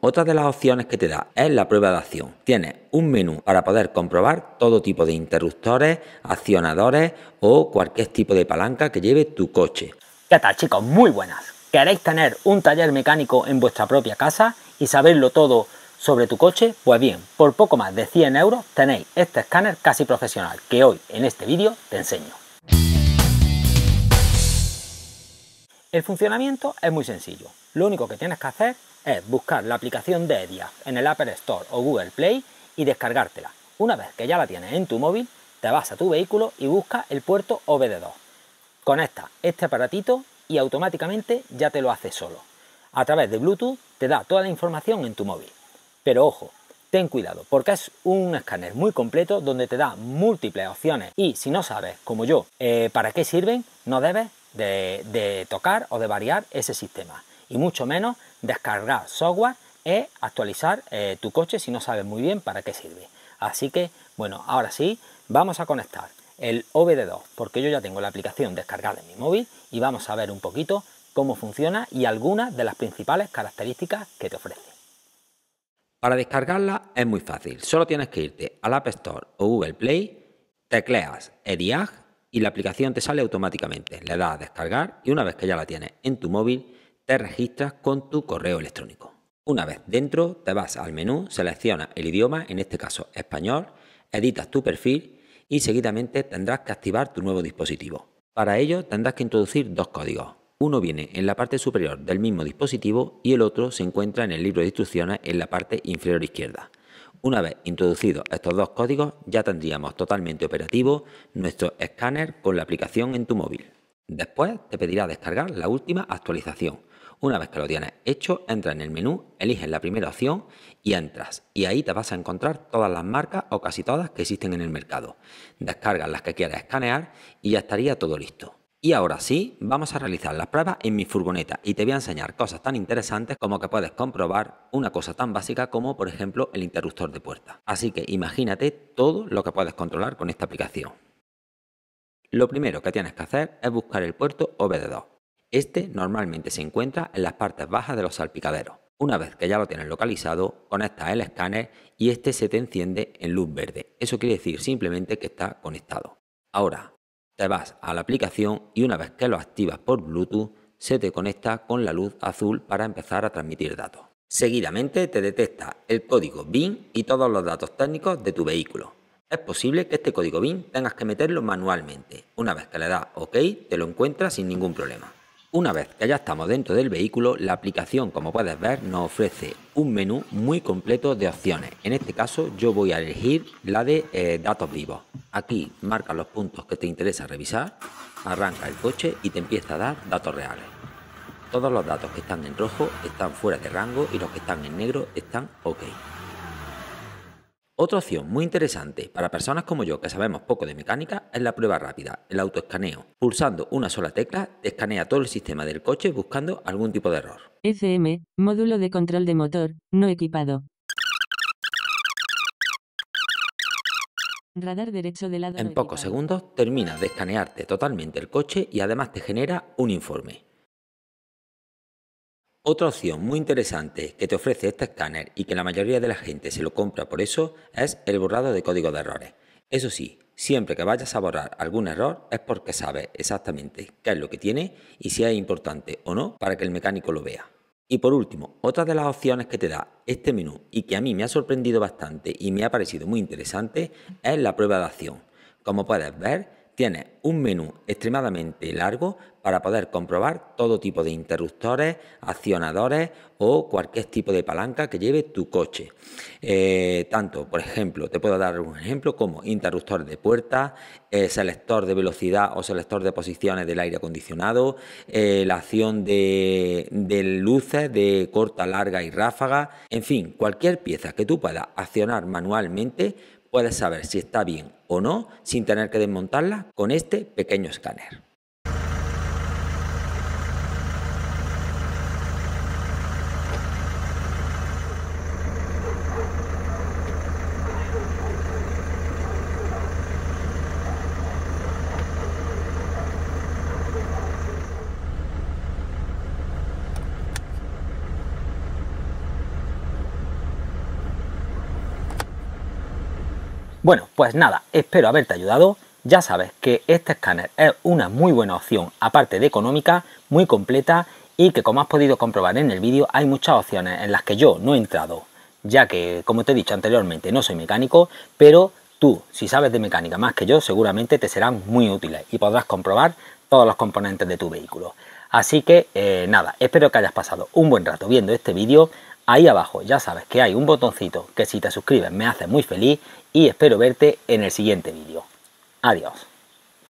Otra de las opciones que te da es la prueba de acción. Tiene un menú para poder comprobar todo tipo de interruptores, accionadores o cualquier tipo de palanca que lleve tu coche. ¿Qué tal chicos? Muy buenas. ¿Queréis tener un taller mecánico en vuestra propia casa y saberlo todo sobre tu coche? Pues bien, por poco más de 100 euros tenéis este escáner casi profesional que hoy en este vídeo te enseño. El funcionamiento es muy sencillo. Lo único que tienes que hacer es buscar la aplicación de Edia en el Apple Store o Google Play y descargártela. Una vez que ya la tienes en tu móvil, te vas a tu vehículo y buscas el puerto OBD2. Conecta este aparatito y automáticamente ya te lo hace solo. A través de Bluetooth te da toda la información en tu móvil. Pero ojo, ten cuidado porque es un escáner muy completo donde te da múltiples opciones y si no sabes, como yo, eh, para qué sirven, no debes de tocar o de variar ese sistema y mucho menos descargar software e actualizar eh, tu coche si no sabes muy bien para qué sirve. Así que, bueno, ahora sí, vamos a conectar el OBD2 porque yo ya tengo la aplicación descargada en mi móvil y vamos a ver un poquito cómo funciona y algunas de las principales características que te ofrece. Para descargarla es muy fácil, solo tienes que irte al App Store o Google Play, tecleas EDIAG y la aplicación te sale automáticamente. Le das a descargar y una vez que ya la tienes en tu móvil, te registras con tu correo electrónico. Una vez dentro, te vas al menú, seleccionas el idioma, en este caso español, editas tu perfil y seguidamente tendrás que activar tu nuevo dispositivo. Para ello tendrás que introducir dos códigos. Uno viene en la parte superior del mismo dispositivo y el otro se encuentra en el libro de instrucciones en la parte inferior izquierda. Una vez introducidos estos dos códigos ya tendríamos totalmente operativo nuestro escáner con la aplicación en tu móvil. Después te pedirá descargar la última actualización. Una vez que lo tienes hecho, entra en el menú, elige la primera opción y entras. Y ahí te vas a encontrar todas las marcas o casi todas que existen en el mercado. Descargas las que quieras escanear y ya estaría todo listo. Y ahora sí, vamos a realizar las pruebas en mi furgoneta y te voy a enseñar cosas tan interesantes como que puedes comprobar una cosa tan básica como por ejemplo el interruptor de puerta. Así que imagínate todo lo que puedes controlar con esta aplicación. Lo primero que tienes que hacer es buscar el puerto OBD2, Este normalmente se encuentra en las partes bajas de los salpicaderos. Una vez que ya lo tienes localizado, conectas el escáner y este se te enciende en luz verde. Eso quiere decir simplemente que está conectado. Ahora, te vas a la aplicación y una vez que lo activas por Bluetooth, se te conecta con la luz azul para empezar a transmitir datos. Seguidamente te detecta el código BIN y todos los datos técnicos de tu vehículo. Es posible que este código BIM tengas que meterlo manualmente. Una vez que le das OK, te lo encuentras sin ningún problema. Una vez que ya estamos dentro del vehículo, la aplicación, como puedes ver, nos ofrece un menú muy completo de opciones. En este caso, yo voy a elegir la de eh, datos vivos. Aquí marcas los puntos que te interesa revisar, arranca el coche y te empieza a dar datos reales. Todos los datos que están en rojo están fuera de rango y los que están en negro están OK. Otra opción muy interesante para personas como yo que sabemos poco de mecánica es la prueba rápida, el autoescaneo. Pulsando una sola tecla, escanea todo el sistema del coche buscando algún tipo de error. FM, módulo de control de motor, no equipado. Radar derecho de lado. En pocos segundos terminas de escanearte totalmente el coche y además te genera un informe. Otra opción muy interesante que te ofrece este escáner y que la mayoría de la gente se lo compra por eso es el borrado de código de errores. Eso sí, siempre que vayas a borrar algún error es porque sabes exactamente qué es lo que tiene y si es importante o no para que el mecánico lo vea. Y por último, otra de las opciones que te da este menú y que a mí me ha sorprendido bastante y me ha parecido muy interesante es la prueba de acción. Como puedes ver, tienes un menú extremadamente largo para poder comprobar todo tipo de interruptores, accionadores o cualquier tipo de palanca que lleve tu coche. Eh, tanto, por ejemplo, te puedo dar un ejemplo como interruptor de puerta, eh, selector de velocidad o selector de posiciones del aire acondicionado, eh, la acción de luces de corta, larga y ráfaga, en fin, cualquier pieza que tú puedas accionar manualmente puedes saber si está bien o no sin tener que desmontarla con este pequeño escáner. Bueno, pues nada, espero haberte ayudado. Ya sabes que este escáner es una muy buena opción, aparte de económica, muy completa y que como has podido comprobar en el vídeo hay muchas opciones en las que yo no he entrado, ya que como te he dicho anteriormente no soy mecánico, pero tú si sabes de mecánica más que yo seguramente te serán muy útiles y podrás comprobar todos los componentes de tu vehículo. Así que eh, nada, espero que hayas pasado un buen rato viendo este vídeo, Ahí abajo ya sabes que hay un botoncito que si te suscribes me hace muy feliz y espero verte en el siguiente vídeo. Adiós.